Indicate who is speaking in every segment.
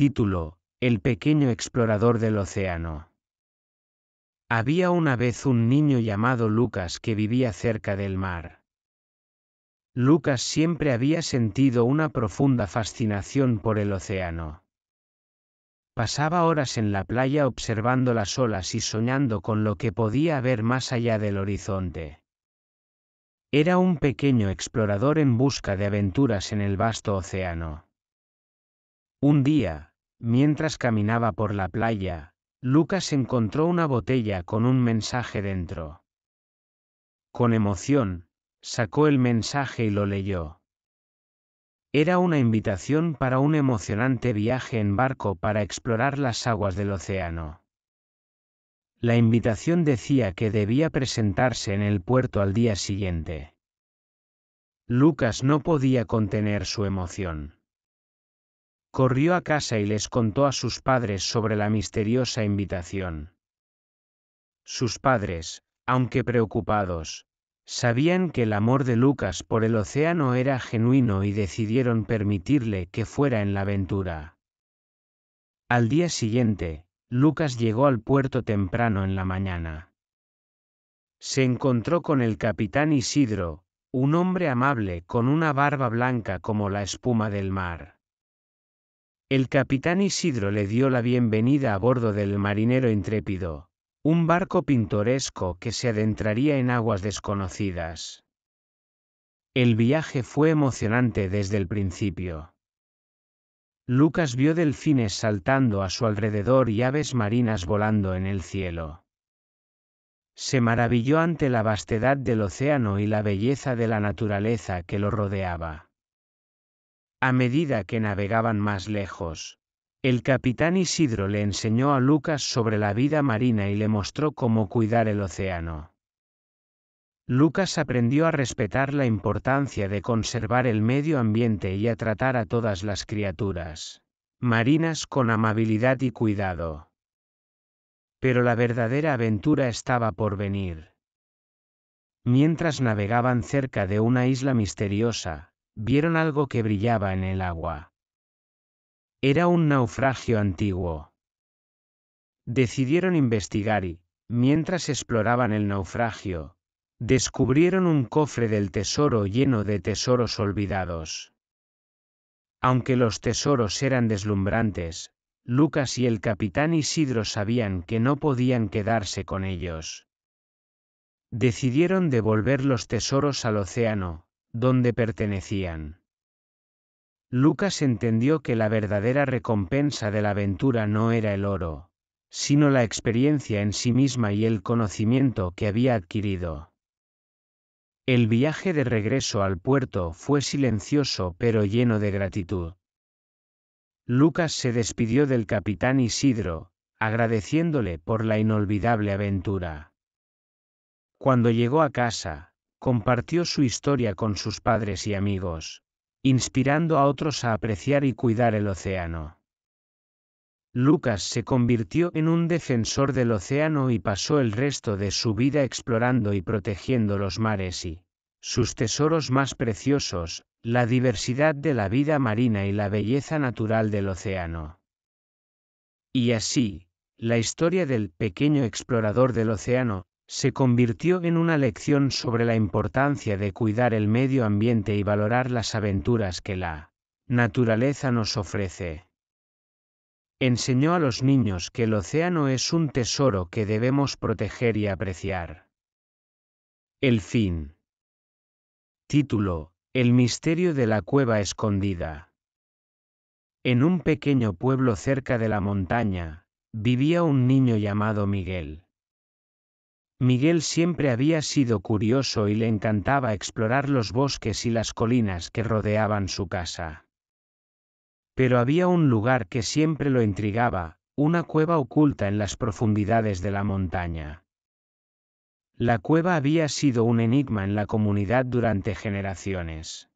Speaker 1: Título, El pequeño explorador del océano. Había una vez un niño llamado Lucas que vivía cerca del mar. Lucas siempre había sentido una profunda fascinación por el océano. Pasaba horas en la playa observando las olas y soñando con lo que podía ver más allá del horizonte. Era un pequeño explorador en busca de aventuras en el vasto océano. Un día, Mientras caminaba por la playa, Lucas encontró una botella con un mensaje dentro. Con emoción, sacó el mensaje y lo leyó. Era una invitación para un emocionante viaje en barco para explorar las aguas del océano. La invitación decía que debía presentarse en el puerto al día siguiente. Lucas no podía contener su emoción. Corrió a casa y les contó a sus padres sobre la misteriosa invitación. Sus padres, aunque preocupados, sabían que el amor de Lucas por el océano era genuino y decidieron permitirle que fuera en la aventura. Al día siguiente, Lucas llegó al puerto temprano en la mañana. Se encontró con el capitán Isidro, un hombre amable con una barba blanca como la espuma del mar. El capitán Isidro le dio la bienvenida a bordo del marinero intrépido, un barco pintoresco que se adentraría en aguas desconocidas. El viaje fue emocionante desde el principio. Lucas vio delfines saltando a su alrededor y aves marinas volando en el cielo. Se maravilló ante la vastedad del océano y la belleza de la naturaleza que lo rodeaba. A medida que navegaban más lejos, el capitán Isidro le enseñó a Lucas sobre la vida marina y le mostró cómo cuidar el océano. Lucas aprendió a respetar la importancia de conservar el medio ambiente y a tratar a todas las criaturas marinas con amabilidad y cuidado. Pero la verdadera aventura estaba por venir. Mientras navegaban cerca de una isla misteriosa, vieron algo que brillaba en el agua. Era un naufragio antiguo. Decidieron investigar y, mientras exploraban el naufragio, descubrieron un cofre del tesoro lleno de tesoros olvidados. Aunque los tesoros eran deslumbrantes, Lucas y el capitán Isidro sabían que no podían quedarse con ellos. Decidieron devolver los tesoros al océano, donde pertenecían. Lucas entendió que la verdadera recompensa de la aventura no era el oro, sino la experiencia en sí misma y el conocimiento que había adquirido. El viaje de regreso al puerto fue silencioso pero lleno de gratitud. Lucas se despidió del capitán Isidro, agradeciéndole por la inolvidable aventura. Cuando llegó a casa, compartió su historia con sus padres y amigos, inspirando a otros a apreciar y cuidar el océano. Lucas se convirtió en un defensor del océano y pasó el resto de su vida explorando y protegiendo los mares y sus tesoros más preciosos, la diversidad de la vida marina y la belleza natural del océano. Y así, la historia del pequeño explorador del océano se convirtió en una lección sobre la importancia de cuidar el medio ambiente y valorar las aventuras que la naturaleza nos ofrece. Enseñó a los niños que el océano es un tesoro que debemos proteger y apreciar. El fin. Título, El misterio de la cueva escondida. En un pequeño pueblo cerca de la montaña, vivía un niño llamado Miguel. Miguel siempre había sido curioso y le encantaba explorar los bosques y las colinas que rodeaban su casa. Pero había un lugar que siempre lo intrigaba, una cueva oculta en las profundidades de la montaña. La cueva había sido un enigma en la comunidad durante generaciones.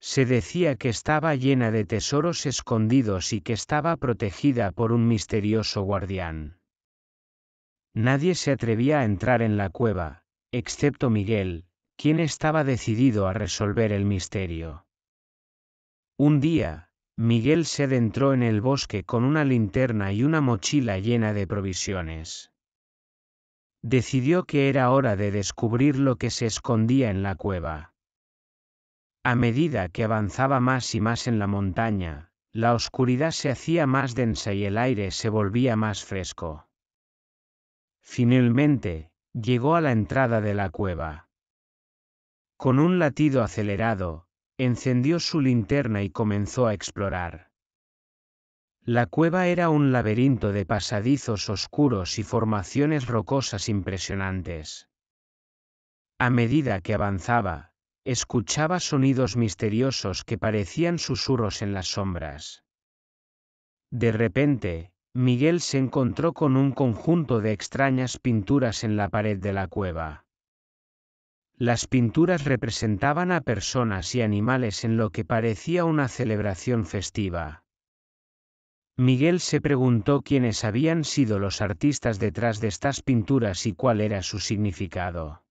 Speaker 1: Se decía que estaba llena de tesoros escondidos y que estaba protegida por un misterioso guardián. Nadie se atrevía a entrar en la cueva, excepto Miguel, quien estaba decidido a resolver el misterio. Un día, Miguel se adentró en el bosque con una linterna y una mochila llena de provisiones. Decidió que era hora de descubrir lo que se escondía en la cueva. A medida que avanzaba más y más en la montaña, la oscuridad se hacía más densa y el aire se volvía más fresco. Finalmente, llegó a la entrada de la cueva. Con un latido acelerado, encendió su linterna y comenzó a explorar. La cueva era un laberinto de pasadizos oscuros y formaciones rocosas impresionantes. A medida que avanzaba, escuchaba sonidos misteriosos que parecían susurros en las sombras. De repente, Miguel se encontró con un conjunto de extrañas pinturas en la pared de la cueva. Las pinturas representaban a personas y animales en lo que parecía una celebración festiva. Miguel se preguntó quiénes habían sido los artistas detrás de estas pinturas y cuál era su significado.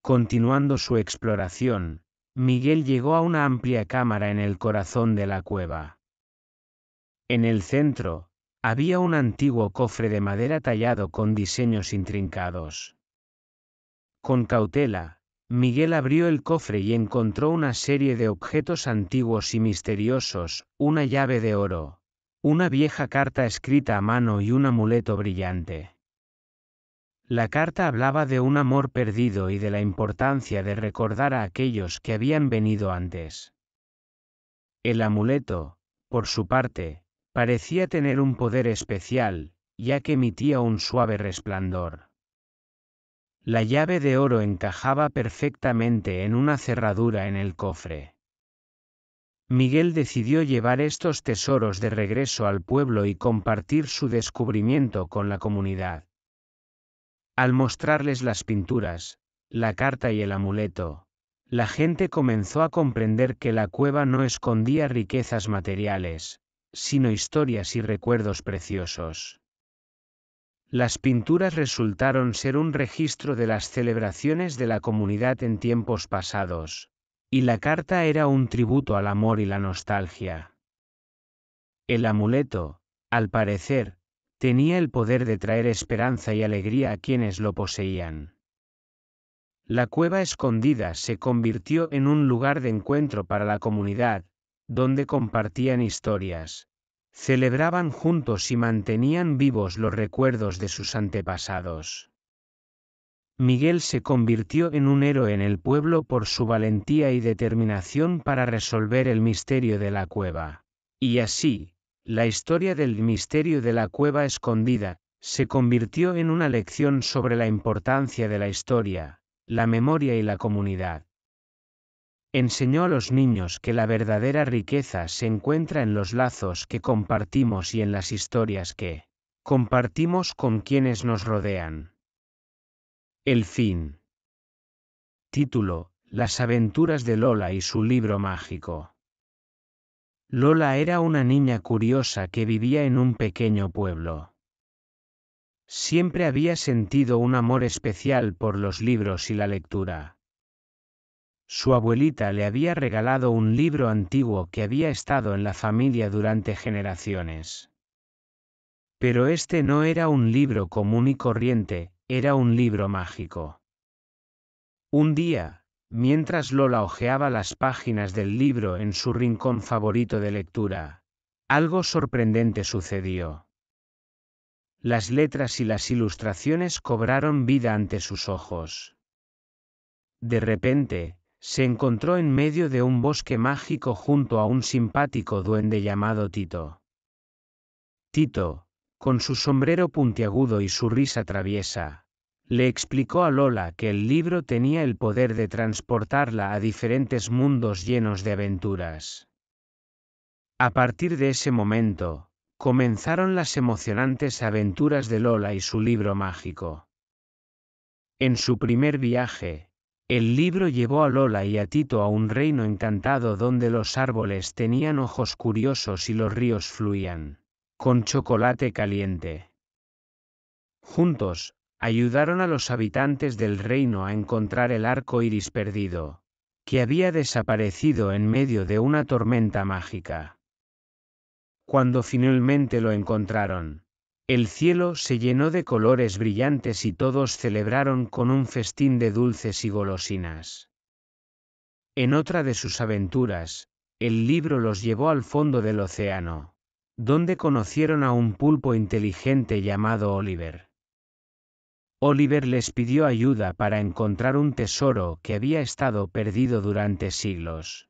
Speaker 1: Continuando su exploración, Miguel llegó a una amplia cámara en el corazón de la cueva. En el centro, había un antiguo cofre de madera tallado con diseños intrincados. Con cautela, Miguel abrió el cofre y encontró una serie de objetos antiguos y misteriosos, una llave de oro, una vieja carta escrita a mano y un amuleto brillante. La carta hablaba de un amor perdido y de la importancia de recordar a aquellos que habían venido antes. El amuleto, por su parte, Parecía tener un poder especial, ya que emitía un suave resplandor. La llave de oro encajaba perfectamente en una cerradura en el cofre. Miguel decidió llevar estos tesoros de regreso al pueblo y compartir su descubrimiento con la comunidad. Al mostrarles las pinturas, la carta y el amuleto, la gente comenzó a comprender que la cueva no escondía riquezas materiales, sino historias y recuerdos preciosos. Las pinturas resultaron ser un registro de las celebraciones de la comunidad en tiempos pasados, y la carta era un tributo al amor y la nostalgia. El amuleto, al parecer, tenía el poder de traer esperanza y alegría a quienes lo poseían. La cueva escondida se convirtió en un lugar de encuentro para la comunidad, donde compartían historias, celebraban juntos y mantenían vivos los recuerdos de sus antepasados. Miguel se convirtió en un héroe en el pueblo por su valentía y determinación para resolver el misterio de la cueva. Y así, la historia del misterio de la cueva escondida, se convirtió en una lección sobre la importancia de la historia, la memoria y la comunidad. Enseñó a los niños que la verdadera riqueza se encuentra en los lazos que compartimos y en las historias que compartimos con quienes nos rodean. El fin. Título, Las aventuras de Lola y su libro mágico. Lola era una niña curiosa que vivía en un pequeño pueblo. Siempre había sentido un amor especial por los libros y la lectura. Su abuelita le había regalado un libro antiguo que había estado en la familia durante generaciones. Pero este no era un libro común y corriente, era un libro mágico. Un día, mientras Lola hojeaba las páginas del libro en su rincón favorito de lectura, algo sorprendente sucedió. Las letras y las ilustraciones cobraron vida ante sus ojos. De repente, se encontró en medio de un bosque mágico junto a un simpático duende llamado Tito. Tito, con su sombrero puntiagudo y su risa traviesa, le explicó a Lola que el libro tenía el poder de transportarla a diferentes mundos llenos de aventuras. A partir de ese momento, comenzaron las emocionantes aventuras de Lola y su libro mágico. En su primer viaje, el libro llevó a Lola y a Tito a un reino encantado donde los árboles tenían ojos curiosos y los ríos fluían. Con chocolate caliente. Juntos, ayudaron a los habitantes del reino a encontrar el arco iris perdido, que había desaparecido en medio de una tormenta mágica. Cuando finalmente lo encontraron, el cielo se llenó de colores brillantes y todos celebraron con un festín de dulces y golosinas. En otra de sus aventuras, el libro los llevó al fondo del océano, donde conocieron a un pulpo inteligente llamado Oliver. Oliver les pidió ayuda para encontrar un tesoro que había estado perdido durante siglos.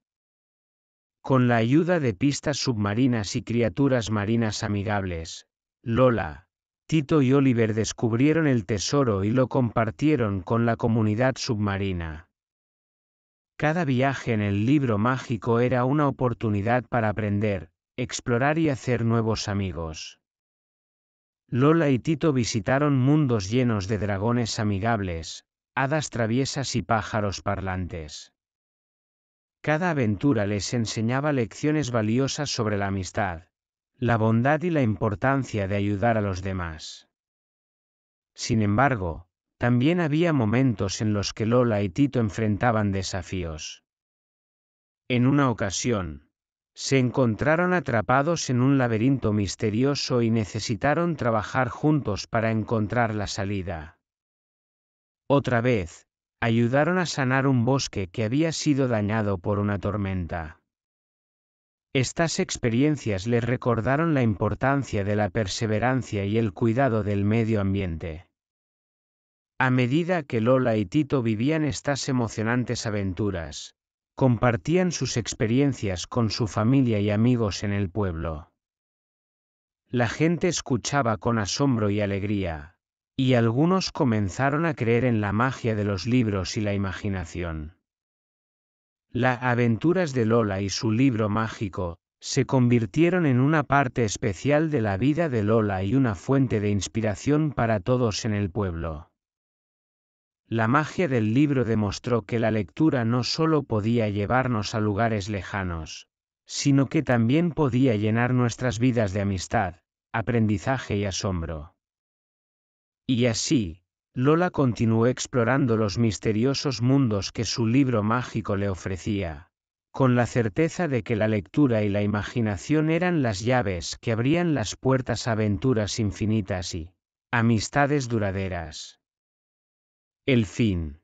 Speaker 1: Con la ayuda de pistas submarinas y criaturas marinas amigables, Lola, Tito y Oliver descubrieron el tesoro y lo compartieron con la comunidad submarina. Cada viaje en el libro mágico era una oportunidad para aprender, explorar y hacer nuevos amigos. Lola y Tito visitaron mundos llenos de dragones amigables, hadas traviesas y pájaros parlantes. Cada aventura les enseñaba lecciones valiosas sobre la amistad, la bondad y la importancia de ayudar a los demás. Sin embargo, también había momentos en los que Lola y Tito enfrentaban desafíos. En una ocasión, se encontraron atrapados en un laberinto misterioso y necesitaron trabajar juntos para encontrar la salida. Otra vez, ayudaron a sanar un bosque que había sido dañado por una tormenta. Estas experiencias les recordaron la importancia de la perseverancia y el cuidado del medio ambiente. A medida que Lola y Tito vivían estas emocionantes aventuras, compartían sus experiencias con su familia y amigos en el pueblo. La gente escuchaba con asombro y alegría, y algunos comenzaron a creer en la magia de los libros y la imaginación. Las aventuras de Lola y su libro mágico, se convirtieron en una parte especial de la vida de Lola y una fuente de inspiración para todos en el pueblo. La magia del libro demostró que la lectura no solo podía llevarnos a lugares lejanos, sino que también podía llenar nuestras vidas de amistad, aprendizaje y asombro. Y así, Lola continuó explorando los misteriosos mundos que su libro mágico le ofrecía, con la certeza de que la lectura y la imaginación eran las llaves que abrían las puertas a aventuras infinitas y amistades duraderas. El fin.